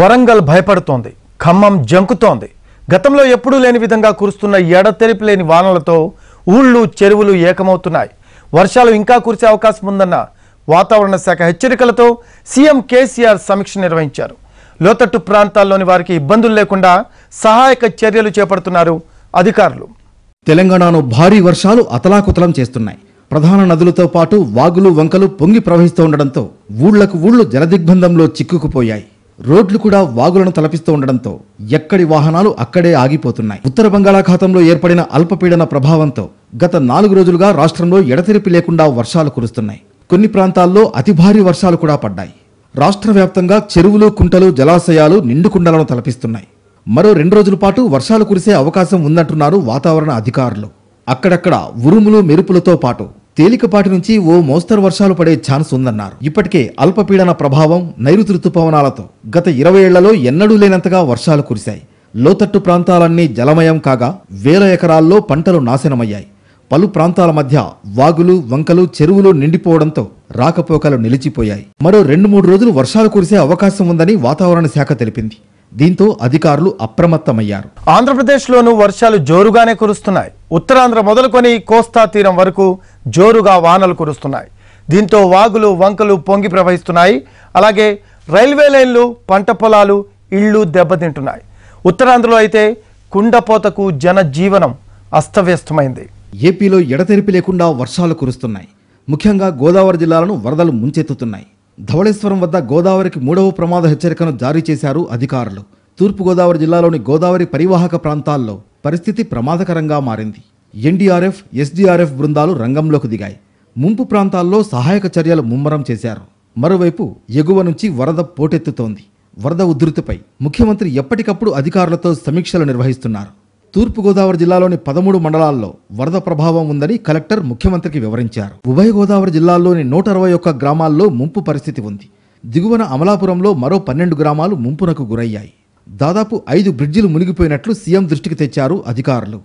వరంగల్ భయపడుతోంది ఖమ్మం జంకుతోంది గతంలో ఎప్పుడూ లేని విధంగా కురుస్తున్న ఎడతెరిపి లేని వానలతో ఊళ్ళు చెరువులు ఏకమవుతున్నాయి వర్షాలు ఇంకా కురిసే అవకాశం ఉందన్న వాతావరణ శాఖ హెచ్చరికలతో సీఎం కేసీఆర్ సమీక్ష నిర్వహించారు లోతట్టు ప్రాంతాల్లోని వారికి ఇబ్బందులు లేకుండా సహాయక చర్యలు చేపడుతున్నారు అధికారులు తెలంగాణను భారీ వర్షాలు అతలాకుతలం చేస్తున్నాయి ప్రధాన నదులతో పాటు వాగులు వంకలు పొంగి ఉండడంతో ఊళ్లకు ఊళ్లు జలదిగ్బంధంలో చిక్కుకుపోయాయి రోడ్లు కూడా వాగులను తలపిస్తూ ఉండడంతో ఎక్కడి వాహనాలు అక్కడే ఆగిపోతున్నాయి ఉత్తర బంగాళాఖాతంలో ఏర్పడిన అల్పపీడన ప్రభావంతో గత నాలుగు రోజులుగా రాష్ట్రంలో ఎడతెరిపి లేకుండా వర్షాలు కురుస్తున్నాయి కొన్ని ప్రాంతాల్లో అతి భారీ వర్షాలు కూడా పడ్డాయి రాష్ట్ర వ్యాప్తంగా చెరువులు కుంటలు జలాశయాలు నిండుకుండలను తలపిస్తున్నాయి మరో రెండు రోజుల పాటు వర్షాలు కురిసే అవకాశం ఉందంటున్నారు వాతావరణ అధికారులు అక్కడక్కడ ఉరుములు మెరుపులతో పాటు తేలికపాటి నుంచి ఓ మోస్తరు వర్షాలు పడే ఛాన్స్ ఉందన్నారు ఇప్పటికే అల్పపీడన ప్రభావం నైరుతి ఋతుపవనాలతో గత ఇరవై ఏళ్లలో ఎన్నడూ లేనంతగా వర్షాలు కురిశాయి లోతట్టు ప్రాంతాలన్నీ జలమయం కాగా వేల ఎకరాల్లో పంటలు నాశనమయ్యాయి పలు ప్రాంతాల మధ్య వాగులు వంకలు చెరువులు నిండిపోవడంతో రాకపోకలు నిలిచిపోయాయి మరో రెండు మూడు రోజులు వర్షాలు కురిసే అవకాశం ఉందని వాతావరణ శాఖ తెలిపింది దీంతో అధికారులు అప్రమత్తమయ్యారు ఆంధ్రప్రదేశ్లోనూ వర్షాలు జోరుగానే కురుస్తున్నాయి ఉత్తరాంధ్ర మొదలుకొని కోస్తా తీరం వరకు జోరుగా వానలు కురుస్తున్నాయి దీంతో వాగులు వంకలు పొంగి ప్రవహిస్తున్నాయి అలాగే రైల్వే లైన్లు పంట పొలాలు ఇళ్ళు దెబ్బతింటున్నాయి ఉత్తరాంధ్రలో అయితే కుండపోతకు జనజీవనం అస్తవ్యస్తమైంది ఏపీలో ఎడతెరిపి లేకుండా వర్షాలు కురుస్తున్నాయి ముఖ్యంగా గోదావరి జిల్లాలను వరదలు ముంచెత్తుతున్నాయి ధవళేశ్వరం వద్ద గోదావరికి మూడవ ప్రమాద హెచ్చరికను జారీ చేశారు అధికారులు తూర్పుగోదావరి జిల్లాలోని గోదావరి పరివాహక ప్రాంతాల్లో పరిస్థితి ప్రమాదకరంగా మారింది ఎన్డీఆర్ఎఫ్ ఎస్డీఆర్ఎఫ్ బృందాలు రంగంలోకి దిగాయి ముంపు ప్రాంతాల్లో సహాయక చర్యలు ముమ్మరం చేశారు మరోవైపు ఎగువ నుంచి వరద పోటెత్తుతోంది వరద ఉధృతిపై ముఖ్యమంత్రి ఎప్పటికప్పుడు అధికారులతో సమీక్షలు నిర్వహిస్తున్నారు తూర్పుగోదావరి జిల్లాలోని పదమూడు మండలాల్లో వరద ప్రభావం ఉందని కలెక్టర్ ముఖ్యమంత్రికి వివరించారు ఉభయ గోదావరి జిల్లాల్లోని నూట అరవై ఒక్క గ్రామాల్లో ముంపు పరిస్థితి ఉంది దిగువన అమలాపురంలో మరో పన్నెండు గ్రామాలు ముంపునకు గురయ్యాయి దాదాపు ఐదు బ్రిడ్జిలు మునిగిపోయినట్లు సీఎం దృష్టికి తెచ్చారు అధికారులు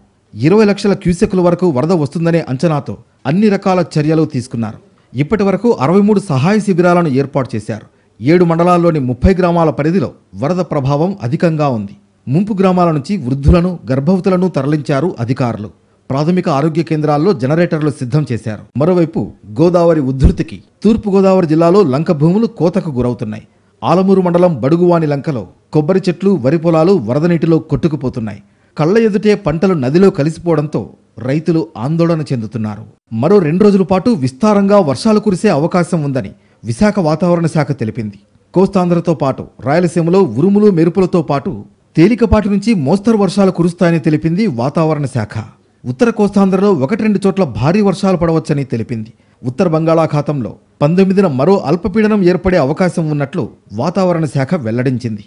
ఇరవై లక్షల క్యూసెక్ల వరకు వరద వస్తుందనే అంచనాతో అన్ని రకాల చర్యలు తీసుకున్నారు ఇప్పటి వరకు అరవై మూడు సహాయ శిబిరాలను ఏర్పాటు చేశారు ఏడు మండలాల్లోని ముప్పై గ్రామాల పరిధిలో వరద ప్రభావం అధికంగా ఉంది ముంపు గ్రామాల నుంచి వృద్ధులను గర్భవతులను తరలించారు అధికారులు ప్రాథమిక ఆరోగ్య కేంద్రాల్లో జనరేటర్లు సిద్ధం చేశారు మరోవైపు గోదావరి తూర్పు తూర్పుగోదావరి జిల్లాలో లంక భూములు కోతకు గురవుతున్నాయి ఆలమూరు మండలం బడుగువాని లంకలో కొబ్బరి చెట్లు వరి పొలాలు వరద నీటిలో కొట్టుకుపోతున్నాయి కళ్ళ ఎదుటే పంటలు నదిలో కలిసిపోవడంతో రైతులు ఆందోళన చెందుతున్నారు మరో రెండు రోజుల పాటు విస్తారంగా వర్షాలు కురిసే అవకాశం ఉందని విశాఖ వాతావరణ శాఖ తెలిపింది కోస్తాంధ్రతో పాటు రాయలసీమలో ఉరుములు మెరుపులతో పాటు తేలికపాటి నుంచి మోస్తరు వర్షాలు కురుస్తాయని తెలిపింది వాతావరణ శాఖ ఉత్తర కోస్తాంధ్రలో ఒకటి రెండు చోట్ల భారీ వర్షాలు పడవచ్చని తెలిపింది ఉత్తర బంగాళాఖాతంలో పంతొమ్మిదిన మరో అల్పపీడనం ఏర్పడే అవకాశం ఉన్నట్లు వాతావరణ శాఖ వెల్లడించింది